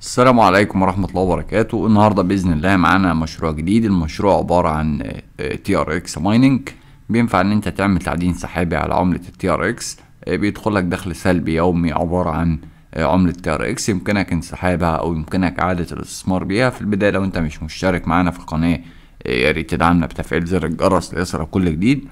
السلام عليكم ورحمة الله وبركاته النهاردة بإذن الله معانا مشروع جديد المشروع عبارة عن تي ار اكس مايننج بينفع ان انت تعمل تعدين سحابي على عملة التي ار آه، اكس بيدخل لك دخل سلبي يومي عبارة عن آه، عملة تي ار اكس يمكنك انسحابها او يمكنك اعادة الاستثمار بيها في البداية لو انت مش مشترك معانا في القناة آه، يا ريت تدعمنا بتفعيل زر الجرس ليصلك كل جديد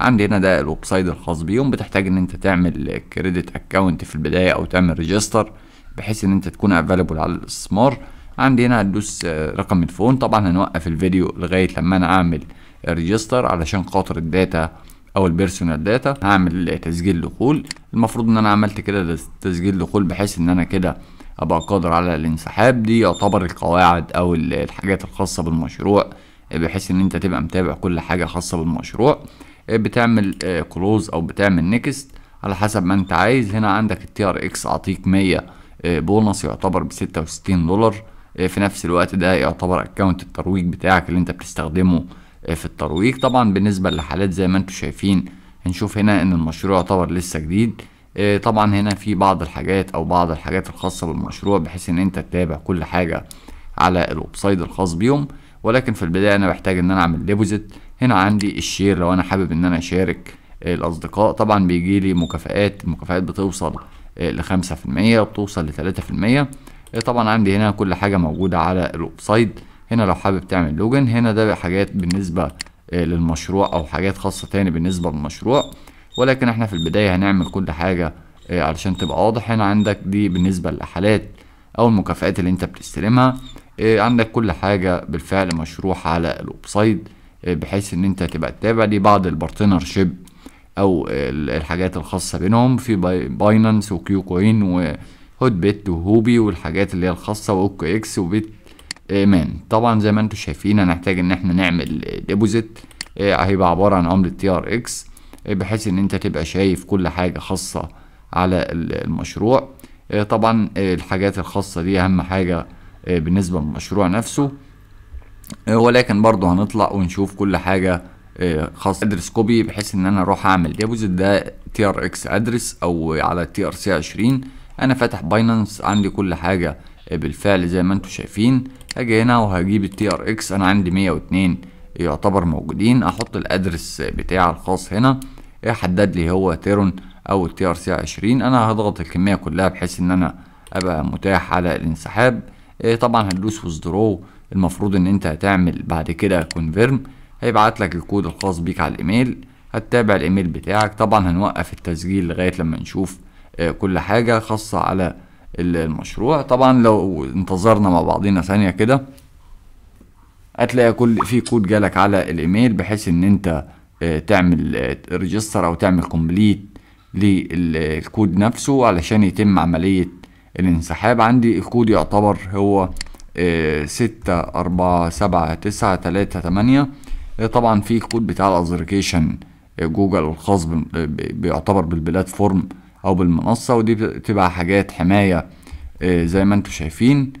عندي هنا ده الويب سايت الخاص بيهم بتحتاج ان انت تعمل كريدت اكونت في البداية او تعمل ريجستر بحيث ان انت تكون افيلبل على الاستثمار عندي هنا هتدوس آه، رقم الفون طبعا هنوقف الفيديو لغايه لما انا اعمل ريجستر علشان خاطر الداتا او البيرسونال داتا هعمل تسجيل دخول المفروض ان انا عملت كده تسجيل دخول بحيث ان انا كده ابقى قادر على الانسحاب دي يعتبر القواعد او الحاجات الخاصه بالمشروع بحيث ان انت تبقى متابع كل حاجه خاصه بالمشروع آه، بتعمل كلوز آه، او بتعمل نيكست على حسب ما انت عايز هنا عندك التي ار اكس اعطيك 100 آه، بونص يعتبر ب 66 دولار آه، في نفس الوقت ده يعتبر اكونت الترويج بتاعك اللي انت بتستخدمه آه، في الترويج طبعا بالنسبة لحالات زي ما انتم شايفين هنشوف هنا ان المشروع يعتبر لسه جديد طبعا هنا في بعض الحاجات او بعض الحاجات الخاصة بالمشروع بحيث ان انت تتابع كل حاجة على الويب سايت الخاص بيهم ولكن في البداية انا بحتاج ان انا اعمل ديبوزيت هنا عندي الشير لو انا حابب ان انا اشارك الاصدقاء طبعا بيجي لي مكافآت المكافآت بتوصل لخمسة في المية وبتوصل لتلاتة في المية إيه، طبعا عندي هنا كل حاجة موجودة على الويب سايت هنا لو حابب تعمل لوجن هنا ده حاجات بالنسبة آه، للمشروع او حاجات خاصة تاني بالنسبة للمشروع ولكن احنا في البداية هنعمل كل حاجة آه، علشان تبقى واضح هنا عندك دي بالنسبة للاحالات او المكافآت اللي انت بتستلمها إيه، عندك كل حاجة بالفعل مشروحة على الويب سايت آه، بحيث ان انت تبقى تتابع دي بعض البارتنر شيب او الحاجات الخاصه بينهم في باينانس وكيو كوين وهوت بيت وهوبي والحاجات اللي هي الخاصه واوكو اكس وبيت مان طبعا زي ما انتم شايفين هنحتاج ان احنا نعمل ديبوزيت آه، هيبقى عباره عن عمله تي ار اكس بحيث ان انت تبقى شايف كل حاجه خاصه على المشروع آه، طبعا آه، الحاجات الخاصه دي اهم حاجه بالنسبه للمشروع نفسه ولكن برضو هنطلع ونشوف كل حاجه خاص ادرس كوبي بحيث ان انا اروح اعمل ديبوزيت ده تي ار اكس ادرس او على تي ار سي 20 انا فاتح باينانس عندي كل حاجه بالفعل زي ما انتم شايفين هاجي هنا وهجيب التي ار اكس انا عندي 102 يعتبر موجودين احط الادرس بتاعي الخاص هنا يحدد لي هو تيرون او التي ار سي 20 انا هضغط الكميه كلها بحيث ان انا ابقى متاح على الانسحاب إيه، طبعا هتدوس وذرو المفروض ان انت هتعمل بعد كده كونفيرم هيبعت لك الكود الخاص بيك على الايميل هتتابع الايميل بتاعك طبعا هنوقف التسجيل لغايه لما نشوف آه، كل حاجه خاصه على المشروع طبعا لو انتظرنا مع بعضينا ثانيه كده هتلاقي كل في كود جالك على الايميل بحيث ان انت آه، تعمل ريجستر آه، او تعمل كومبليت للكود نفسه علشان يتم عملية الانسحاب عندي الكود يعتبر هو ستة أربعة سبعة تسعة تلاتة تمانية إيه، طبعا في كود بتاع الاذركيشن جوجل الخاص إيه، بيعتبر بالبلاتفورم او بالمنصه ودي بتبقى حاجات حمايه إيه، زي ما انتم شايفين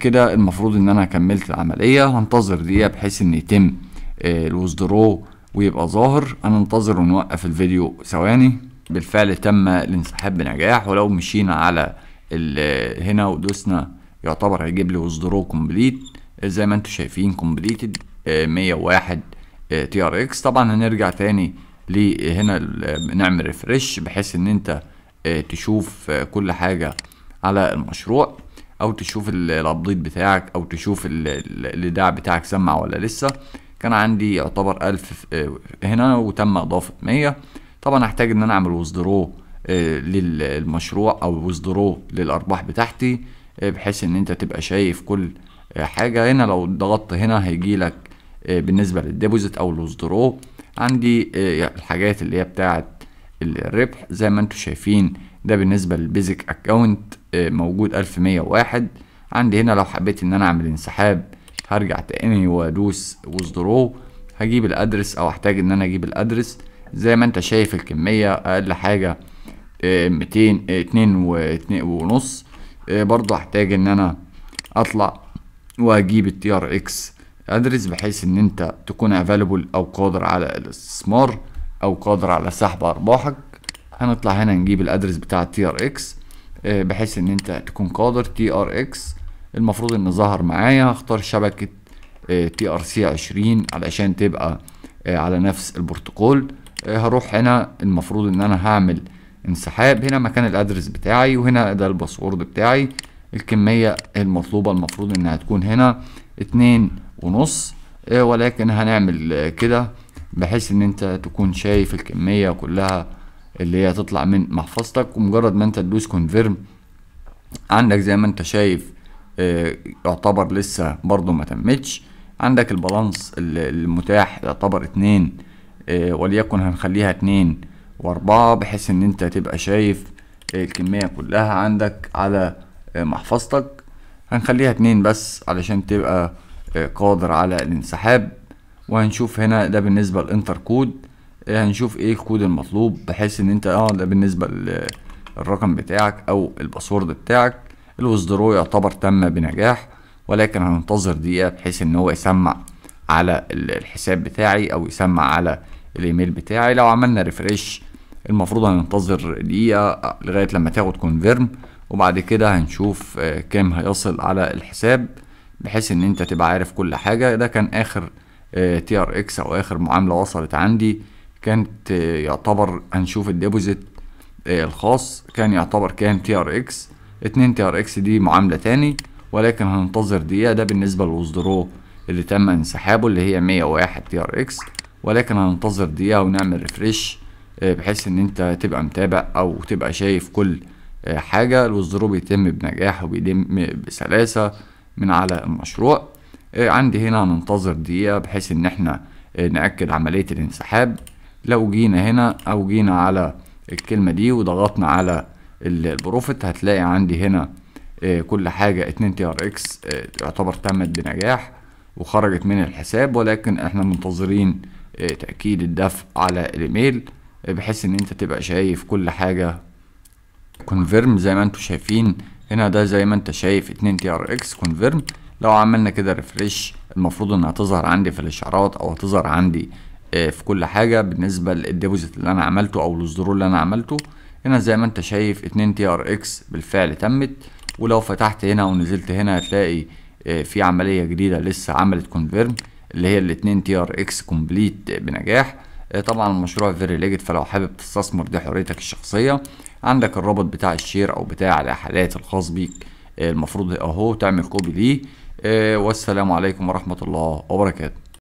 كده المفروض ان انا كملت العمليه هنتظر دقيقه بحيث ان يتم الوزدرو ويبقى ظاهر انا انتظر ونوقف الفيديو ثواني بالفعل تم الانسحاب بنجاح ولو مشينا على هنا ودوسنا يعتبر هيجيب لي وزدرو كومبليت زي ما انتم شايفين كومبليتد 101 تي ار اكس طبعا هنرجع تاني لهنا آه، آه، نعمل ريفرش بحيث ان انت آه، تشوف كل حاجة على المشروع او تشوف الابديت بتاعك او تشوف الايداع بتاعك سمع ولا لسه كان عندي يعتبر 1000 هنا وتم اضافة 100 طبعا هحتاج ان انا اعمل وزدرو للمشروع او وزدرو للارباح بتاعتي بحيث ان انت تبقى شايف كل حاجة هنا لو ضغطت هنا هيجي لك آه، بالنسبه للديبوزيت او الوزدرو عندي آه، الحاجات اللي هي بتاعه الربح زي ما انتم شايفين ده بالنسبه للبيزك اكونت آه، موجود 1101 عندي هنا لو حبيت ان انا اعمل انسحاب هرجع تاني وادوس وزدرو هجيب الادرس او احتاج ان انا اجيب الادرس زي ما انت شايف الكميه اقل حاجه 200 2 ونص برضه هحتاج ان انا اطلع واجيب التي ار اكس ادرس بحيث ان انت تكون افاليبل او قادر على الاستثمار او قادر على سحب ارباحك هنطلع هنا نجيب الادرس بتاع تي ار اكس بحيث ان انت تكون قادر تي ار اكس المفروض ان ظهر معايا هختار شبكة تي ار سي 20 علشان تبقى آه، على نفس البروتوكول آه، هروح هنا المفروض ان انا هعمل انسحاب هنا مكان الادرس بتاعي وهنا ده الباسورد بتاعي الكمية المطلوبة المفروض انها تكون هنا اتنين ونص إيه، ولكن هنعمل كده بحيث ان انت تكون شايف الكمية كلها اللي هي تطلع من محفظتك ومجرد ما انت تدوس كونفيرم عندك زي ما انت شايف آه، يعتبر لسه برضو ما تمتش عندك البالانس المتاح يعتبر اتنين آه، وليكن هنخليها اتنين واربعة بحيث ان انت تبقى شايف الكمية كلها عندك على آه، محفظتك هنخليها اتنين بس علشان تبقى آه، قادر على الانسحاب وهنشوف هنا ده بالنسبة للانتر كود آه، هنشوف ايه الكود المطلوب بحيث ان انت اه ده بالنسبة للرقم بتاعك او الباسورد بتاعك الوزدرو يعتبر تم بنجاح ولكن هننتظر دقيقة بحيث ان هو يسمع على الحساب بتاعي او يسمع على الايميل بتاعي لو عملنا ريفريش المفروض هننتظر دقيقة آه، لغاية لما تاخد كونفيرم وبعد كده هنشوف كام هيصل على الحساب بحيث ان انت تبقى عارف كل حاجة ده كان اخر تي ار اكس او اخر معاملة وصلت عندي كانت آه، يعتبر هنشوف الديبوزيت آه، الخاص كان يعتبر كان تي ار اكس 2 تي ار اكس دي معاملة تاني ولكن هننتظر دقيقة ده بالنسبة للوزدرو اللي تم انسحابه اللي هي 101 تي ار اكس ولكن هننتظر دقيقة ونعمل ريفريش آه، بحيث ان انت تبقى متابع او تبقى شايف كل حاجة الوزدرو بيتم بنجاح وبيتم بسلاسة من على المشروع آه، عندي هنا ننتظر دقيقة بحيث ان احنا آه، نأكد عملية الانسحاب لو جينا هنا او جينا على الكلمة دي وضغطنا على البروفيت هتلاقي عندي هنا آه، كل حاجة 2 تي ار اكس يعتبر تمت بنجاح وخرجت من الحساب ولكن احنا منتظرين تأكيد الدفع على الايميل بحيث ان انت تبقى شايف كل حاجة كونفيرم زي ما انتم شايفين هنا ده زي ما انت شايف 2 تي ار اكس كونفيرم لو عملنا كده ريفريش المفروض انها تظهر عندي في الاشعارات او هتظهر عندي آه، في كل حاجه بالنسبه للديبوزيت اللي انا عملته او الوزدرو اللي انا عملته هنا زي ما انت شايف 2 تي ار اكس بالفعل تمت ولو فتحت هنا ونزلت هنا هتلاقي آه، في عمليه جديده لسه عملت كونفيرم اللي هي ال 2 تي ار اكس كومبليت بنجاح آه، طبعا المشروع فيري ليجت فلو حابب تستثمر دي حريتك الشخصيه عندك الرابط بتاع الشير او بتاع الاحالات الخاص بيك آه، المفروض اهو تعمل كوبي ليه آه، والسلام عليكم ورحمه الله وبركاته